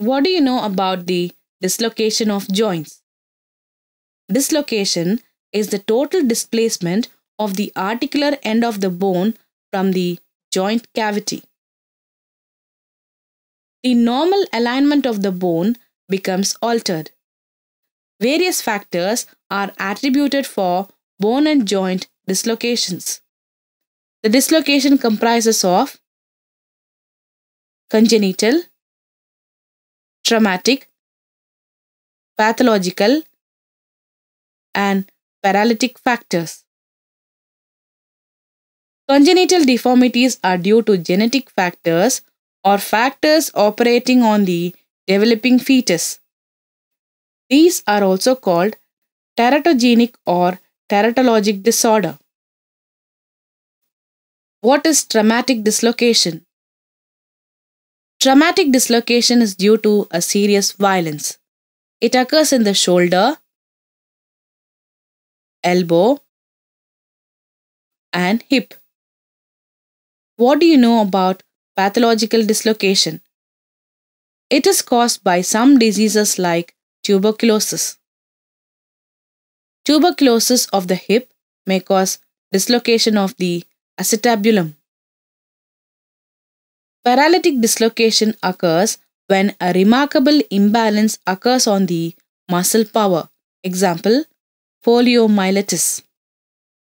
What do you know about the dislocation of joints? Dislocation is the total displacement of the articular end of the bone from the joint cavity. The normal alignment of the bone becomes altered. Various factors are attributed for bone and joint dislocations. The dislocation comprises of congenital, traumatic, pathological, and paralytic factors. Congenital deformities are due to genetic factors or factors operating on the developing fetus. These are also called teratogenic or teratologic disorder. What is traumatic dislocation? Traumatic dislocation is due to a serious violence. It occurs in the shoulder, elbow, and hip. What do you know about pathological dislocation? It is caused by some diseases like tuberculosis. Tuberculosis of the hip may cause dislocation of the acetabulum. Paralytic dislocation occurs when a remarkable imbalance occurs on the muscle power. Example, poliomyelitis.